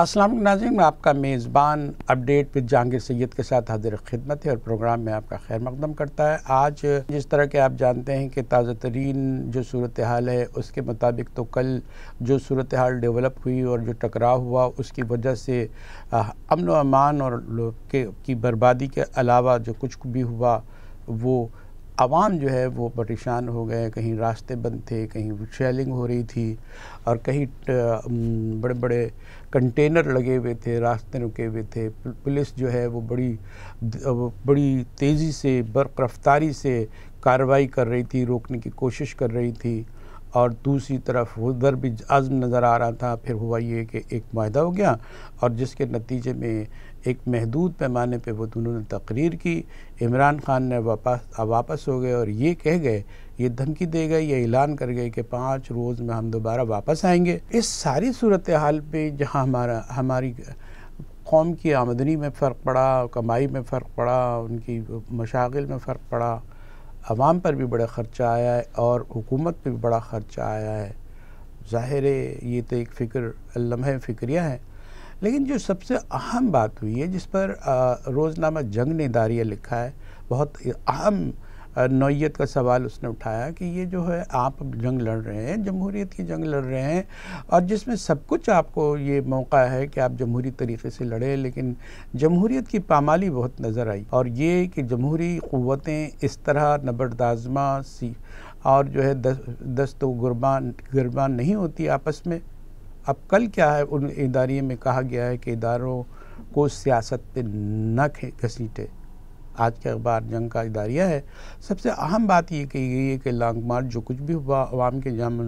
अस्सलाम नाजिम आपका मेज़बान अपडेट विद जहांगीर सैद के साथ हाजिर खिदमत है और प्रोग्राम में आपका खैर मकदम करता है आज जिस तरह के आप जानते हैं कि ताज़ा तरीन जो सूरत हाल है उसके मुताबिक तो कल जो सूरत हाल डेवलप हुई और जो टकराव हुआ उसकी वजह से अमन अमान और के की बर्बादी के अलावा जो कुछ भी हुआ वो आवाम जो है वो परेशान हो गए कहीं रास्ते बंद थे कहीं शेलिंग हो रही थी और कहीं बड़े बड़े कंटेनर लगे हुए थे रास्ते रुके हुए थे पुलिस जो है वो बड़ी बड़ी तेज़ी से बर्फ़ रफ्तारी से कार्रवाई कर रही थी रोकने की कोशिश कर रही थी और दूसरी तरफ उधर भी आज़म नज़र आ रहा था फिर हुआ ये कि एक माहा हो गया और जिसके नतीजे में एक महदूद पैमाने पर वो दोनों ने तकरीर की इमरान खान ने वापस वापस हो गए और ये कह गए ये धमकी दे गए ये ऐलान कर गए कि पाँच रोज़ में हम दोबारा वापस आएंगे इस सारी सूरत हाल पर जहाँ हमारा हमारी कौम की आमदनी में फ़र्क पड़ा कमाई में फ़र्क पड़ा उनकी मशागिल में फ़र्क पड़ा आवाम पर भी बड़ा ख़र्चा आया है और हुकूमत पर भी बड़ा ख़र्चा आया है ज़ाहिर ये तो एक फ़िक्र लम्हे फ़िक्रियाँ हैं लेकिन जो सबसे अहम बात हुई है जिस पर रोज़नामा जंग ने दारिया लिखा है बहुत अहम नौीयत का सवाल उसने उठाया कि ये जो है आप जंग लड़ रहे हैं जमहूरीत की जंग लड़ रहे हैं और जिसमें सब कुछ आपको ये मौका है कि आप जमहूरी तरीके से लड़े लेकिन जमहूरीत की पामाली बहुत नज़र आई और ये कि जमहूरी क़वतें इस तरह नबरदाजमा सी और जो है दस दस्त गुरबान गुरबान नहीं होती आपस में अब कल क्या है उन इदारे में कहा गया है कि इदारों को सियासत पर न घसीटे आज के अखबार जंग का इदारिया है सबसे अहम बात ये कही गई है कि लॉन्ग मार्च जो कुछ भी हुआ अवाम के जाम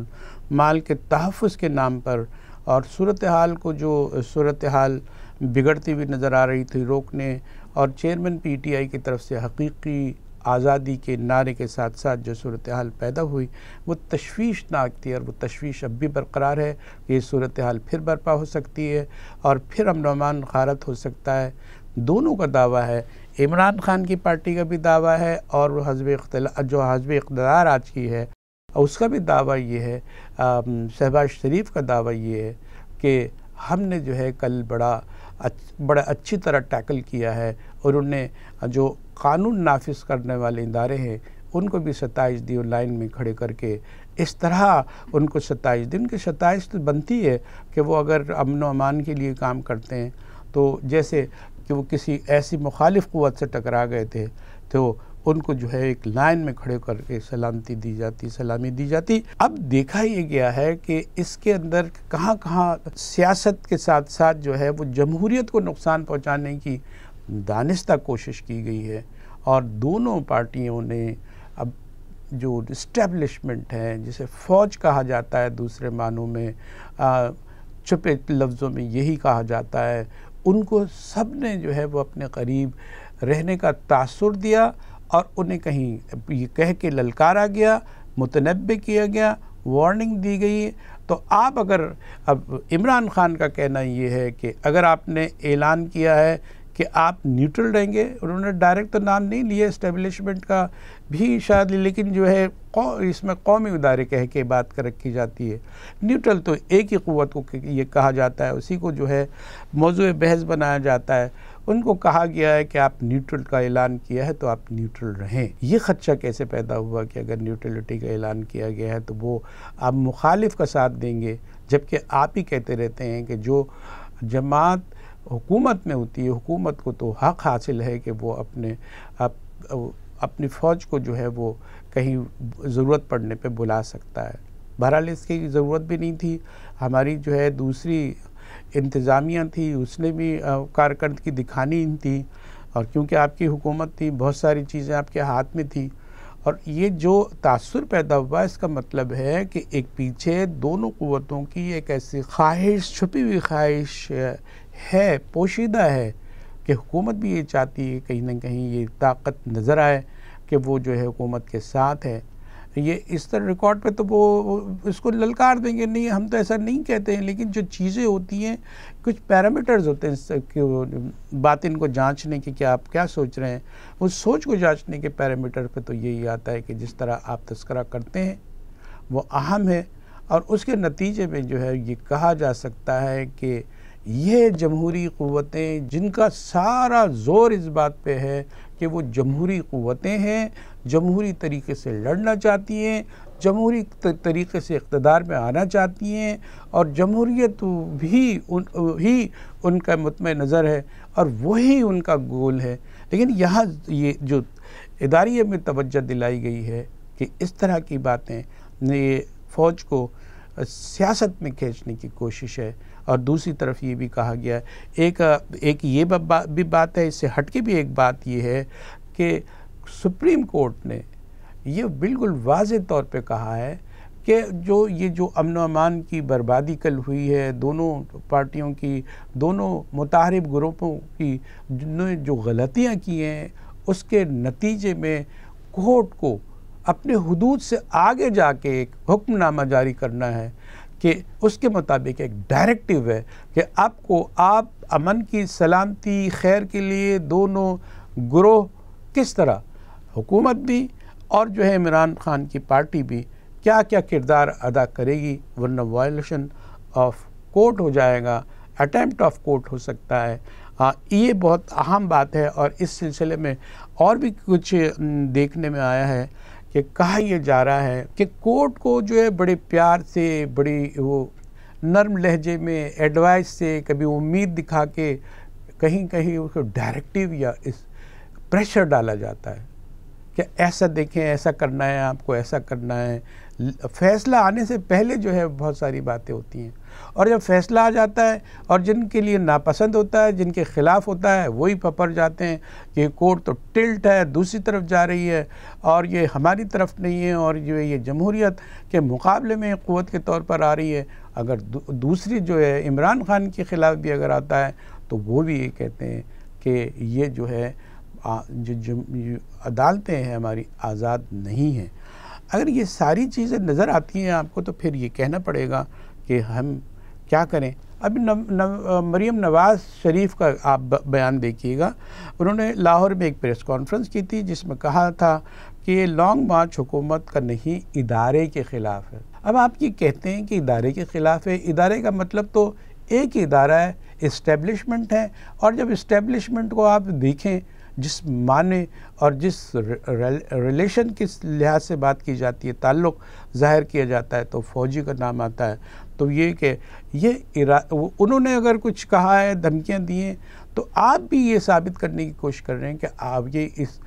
माल के तहफ़ के नाम पर और सूरत हाल को जो सूरत हाल बिगड़ती हुई नज़र आ रही थी रोकने और चेयरमैन पीटीआई की तरफ से हकीकी आज़ादी के नारे के साथ साथ जो सूरत हाल पैदा हुई वो तशवीशनाक थी और वो तशवीश अब भी बरकरार है कि ये सूरत हाल फिर बर्पा हो सकती है और फिर अमन खारत हो सकता है दोनों का दावा है इमरान खान की पार्टी का भी दावा है और हजब जो हजब इकदार आज की है उसका भी दावा ये है शहबाज शरीफ का दावा ये है कि हमने जो है कल बड़ा बड़ा अच्छी तरह टैकल किया है और उन्होंने जो कानून नाफिज करने वाले इदारे हैं उनको भी सताइश दी और लाइन में खड़े करके इस तरह उनको सताइश दी उनकी सताइश तो बनती है कि वो अगर अमन अमान के लिए काम करते हैं तो जैसे कि वो किसी ऐसी मुखालिफ क़वत से टकरा गए थे तो उनको जो है एक लाइन में खड़े करके सलामती दी जाती सलामी दी जाती अब देखा ये गया है कि इसके अंदर कहाँ कहाँ सियासत के साथ साथ जो है वो जमहूरीत को नुकसान पहुँचाने की दानिशा कोशिश की गई है और दोनों पार्टियों ने अब जो इस्टेबलिशमेंट है जिसे फ़ौज कहा जाता है दूसरे मानों में आ, छुपे लफ्ज़ों में यही कहा जाता है उनको सब ने जो है वो अपने करीब रहने का तासर दिया और उन्हें कहीं ये कह के ललकारा गया मुतनबे किया गया वार्निंग दी गई तो आप अगर अब इमरान खान का कहना ये है कि अगर आपने ऐलान किया है कि आप न्यूट्रल रहेंगे उन्होंने डायरेक्ट तो नाम नहीं लिया इस्टेबलिशमेंट का भी शायद लेकिन जो है कौ, इसमें कौमी उदारे कह के बात कर रखी जाती है न्यूट्रल तो एक ही क़वत को ये कहा जाता है उसी को जो है मौजू बहस बनाया जाता है उनको कहा गया है कि आप न्यूट्रल का ऐलान किया है तो आप न्यूट्रल रहें यह खदशा कैसे पैदा हुआ कि अगर न्यूट्रलिटी का ऐलान किया गया है तो वो आप मुखालिफ का साथ देंगे जबकि आप ही कहते रहते हैं कि जो जमात हुकूमत में होती है हुकूमत को तो हक हासिल है कि वो अपने अप, अपनी फ़ौज को जो है वो कहीं ज़रूरत पड़ने पे बुला सकता है बहरहाल इसकी ज़रूरत भी नहीं थी हमारी जो है दूसरी इंतज़ामिया थी उसने भी कारकर्दगी दिखानी थी और क्योंकि आपकी हुकूमत थी बहुत सारी चीज़ें आपके हाथ में थी और ये जो तासर पैदा हुआ इसका मतलब है कि एक पीछे दोनों क़वतों की एक ऐसी ख्वाहिश छुपी हुई ख्वाहिश है पोशीदा है कि हुकूमत भी ये चाहती है कहीं ना कहीं ये ताकत नज़र आए कि वो जो है हुकूमत के साथ है ये इस तरह रिकॉर्ड पे तो वो इसको ललकार देंगे नहीं हम तो ऐसा नहीं कहते हैं लेकिन जो चीज़ें होती हैं कुछ पैरामीटर्स होते हैं बात इनको जांचने की क्या आप क्या सोच रहे हैं उस सोच को जांचने के पैरामीटर पे तो यही आता है कि जिस तरह आप तस्करा करते हैं वो अहम है और उसके नतीजे में जो है ये कहा जा सकता है कि ये जमहूरी क़वतें जिनका सारा जोर इस बात पे है कि वो जमहूरी क़वतें हैं जमहूरी तरीके से लड़ना चाहती हैं जमहूरी तरीके से इकतदार में आना चाहती हैं और जमहूरीत भी उन ही उनका मतम नज़र है और वही उनका गोल है लेकिन यहाँ ये जो इदारे में तवज्जो दिलाई गई है कि इस तरह की बातें ये फ़ौज को सियासत में खींचने की कोशिश है और दूसरी तरफ ये भी कहा गया है एक एक ये भी बात है इससे हटके भी एक बात ये है कि सुप्रीम कोर्ट ने ये बिल्कुल वाज तौर पे कहा है कि जो ये जो अमन अमान की बर्बादी कल हुई है दोनों पार्टियों की दोनों मुतारब ग्रुपों की ने जो गलतियाँ की हैं उसके नतीजे में कोर्ट को अपने हदूद से आगे जाके एक हुक्मनामा जारी करना है कि उसके मुताबिक एक डायरेक्टिव है कि आपको आप अमन की सलामती खैर के लिए दोनों ग्रोह किस तरह हुकूमत भी और जो है इमरान खान की पार्टी भी क्या क्या किरदार अदा करेगी वरना वायलेशन ऑफ कोर्ट हो जाएगा अटैम्प्ट ऑफ कोर्ट हो सकता है आ, हाँ, ये बहुत अहम बात है और इस सिलसिले में और भी कुछ देखने में आया है ये कहा यह जा रहा है कि कोर्ट को जो है बड़े प्यार से बड़ी वो नर्म लहजे में एडवाइस से कभी उम्मीद दिखा के कहीं कहीं उसको डायरेक्टिव या इस प्रेशर डाला जाता है कि ऐसा देखें ऐसा करना है आपको ऐसा करना है फैसला आने से पहले जो है बहुत सारी बातें होती हैं और जब फैसला आ जाता है और जिनके लिए नापसंद होता है जिनके ख़िलाफ़ होता है वही पपड़ जाते हैं कि कोर्ट तो टिल्ट है दूसरी तरफ जा रही है और ये हमारी तरफ नहीं है और जो ये जमहूरीत के मुकाबले में क़वत के तौर पर आ रही है अगर दूसरी जो है इमरान खान के ख़िलाफ़ भी अगर आता है तो वो भी ये कहते हैं कि ये जो है जो, जो, अदालतें हैं हमारी आज़ाद नहीं हैं अगर ये सारी चीज़ें नज़र आती हैं आपको तो फिर ये कहना पड़ेगा कि हम क्या करें अभी नव, नव, मरीम नवाज़ शरीफ का आप बयान देखिएगा उन्होंने लाहौर में एक प्रेस कॉन्फ्रेंस की थी जिसमें कहा था कि ये लॉन्ग मार्च हुकूमत का नहीं इदारे के ख़िलाफ़ है अब आप ये कहते हैं कि इदारे के ख़िलाफ़ है इदारे का मतलब तो एक ही इदारा है इस्टेब्लिशमेंट है और जब इस्टेब्लिशमेंट को आप देखें जिस माने और जिस रिलेशन के लिहाज से बात की जाती है ताल्लुक़ ज़ाहिर किया जाता है तो फ़ौजी का नाम आता है तो ये कि ये उन्होंने अगर कुछ कहा है धमकियाँ दी हैं तो आप भी ये साबित करने की कोशिश कर रहे हैं कि आप ये इस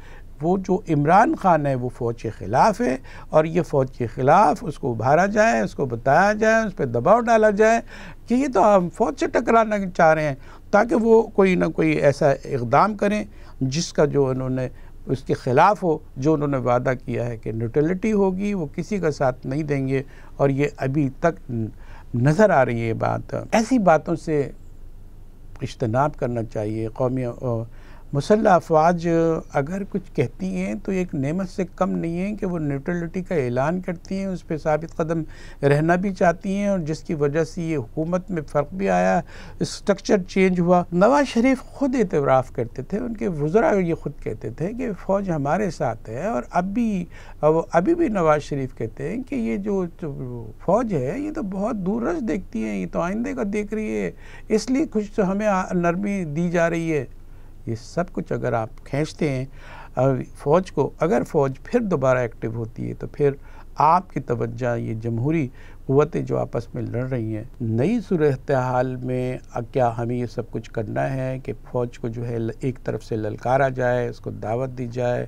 वो जो इमरान खान है वो फ़ौज के ख़िलाफ़ है और ये फ़ौज के ख़िलाफ़ उसको उभारा जाए उसको बताया जाए उस पर दबाव डाला जाए कि ये तो हम फ़ौज से टकराना चाह रहे हैं ताकि वो कोई ना कोई ऐसा इकदाम करें जिसका जो उन्होंने उसके ख़िलाफ़ हो जो उन्होंने वादा किया है कि न्यूट्रलिटी होगी वो किसी का साथ नहीं देंगे और ये अभी तक नज़र आ रही है बात ऐसी बातों से इजतनाब करना चाहिए कौमी मुसल्ह अफवाज अगर कुछ कहती हैं तो एक नेमत से कम नहीं है कि वो न्यूट्रलिटी का ऐलान करती हैं उस पर सबित कदम रहना भी चाहती हैं और जिसकी वजह से ये हुकूमत में फ़र्क भी आया स्ट्रक्चर चेंज हुआ नवाज शरीफ खुद एतराफ़ करते थे उनके वज्रा ये खुद कहते थे कि फ़ौज हमारे साथ है और अब भी अभी भी नवाज शरीफ कहते हैं कि ये जो, जो फ़ौज है ये तो बहुत दूर रस देखती है ये तो आइंदे का देख रही है इसलिए कुछ तो हमें नरमी दी जा रही है ये सब कुछ अगर आप खींचते हैं फ़ौज को अगर फ़ौज फिर दोबारा एक्टिव होती है तो फिर आपकी तवज्जा ये जमहूरी क़वतें जो आपस में लड़ रही हैं नई सूरत हाल में क्या हमें ये सब कुछ करना है कि फ़ौज को जो है एक तरफ से ललकारा जाए उसको दावत दी जाए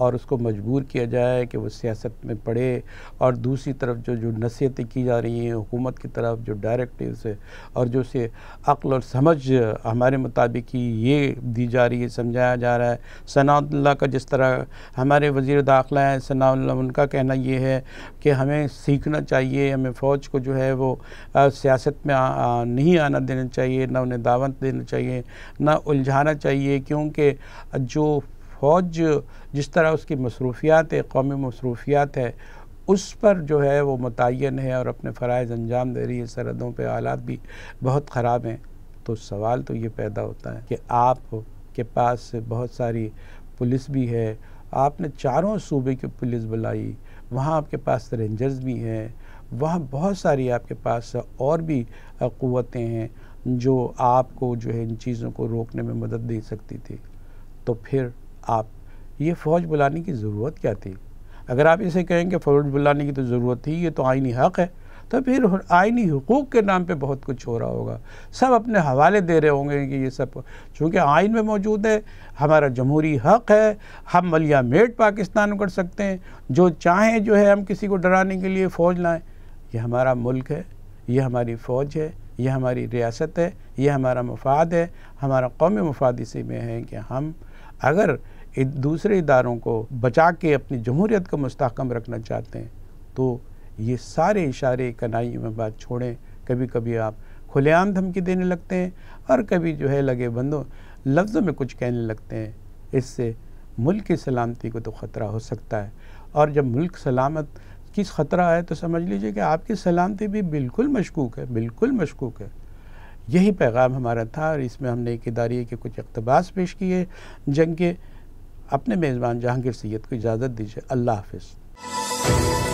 और उसको मजबूर किया जाए कि वो सियासत में पढ़े और दूसरी तरफ जो जो नसीहतें की जा रही हैं हुकूमत की तरफ जो डायरेक्टिव से और जो से अक्ल और समझ हमारे मुताबिक ही ये दी जा रही है समझाया जा रहा है सनाउल्ला का जिस तरह हमारे वजीर दाखिला हैं सनाउल्ला उनका कहना ये है कि हमें सीखना चाहिए हमें फ़ौज को जो है वो सियासत में आ, आ, नहीं आना देना चाहिए ना उन्हें दावत देना चाहिए ना उलझाना चाहिए क्योंकि जो फ़ौज जिस तरह उसकी मसरूफियात है कौमी मसरूफियात है उस पर जो है वो मुतन है और अपने फ़रज़ अंजाम दे रही है सरहदों पर हालात भी बहुत ख़राब हैं तो सवाल तो ये पैदा होता है कि आप के पास बहुत सारी पुलिस भी है आपने चारों सूबे की पुलिस बुलाई वहाँ आपके पास रेंजर्स भी हैं वहाँ बहुत सारी आपके पास और भी क़वतें हैं जो आपको जो है इन चीज़ों को रोकने में मदद दे सकती थी तो फिर आप ये फ़ौज बुलाने की ज़रूरत क्या थी अगर आप इसे कहें कि फ़ौज बुलाने की तो ज़रूरत थी ये तो आइनी हक़ है तो फिर आइनी हकूक़ के नाम पे बहुत कुछ हो रहा होगा सब अपने हवाले दे रहे होंगे कि ये सब चूँकि आइन में मौजूद है हमारा जमहूरी हक़ है हम मलिया मेट पाकिस्तान कर सकते हैं जो चाहें जो है हम किसी को डराने के लिए फ़ौज लाएँ यह हमारा मुल्क है यह हमारी फ़ौज है यह हमारी रियासत है यह हमारा मफाद है हमारा कौमी मफाद इसी में है कि हम अगर दूसरे इदारों को बचा के अपनी जमहूरियत को मस्तकम रखना चाहते हैं तो ये सारे इशारे कनाई में बात छोड़ें कभी कभी आप खुलेआम धमकी देने लगते हैं और कभी जो है लगे बंदों लफ्ज़ों में कुछ कहने लगते हैं इससे मुल्क की सलामती को तो ख़तरा हो सकता है और जब मुल्क सलामत की ख़तरा है तो समझ लीजिए कि आपकी सलामती भी बिल्कुल मशकूक है बिल्कुल मशकूक है यही पैगाम हमारा था और इसमें हमने एक इदारे के कुछ अकतबास पेश किए जंग के अपने मेज़बान जहांगीर सैद को इजाज़त दीजिए अल्लाह हाफिज़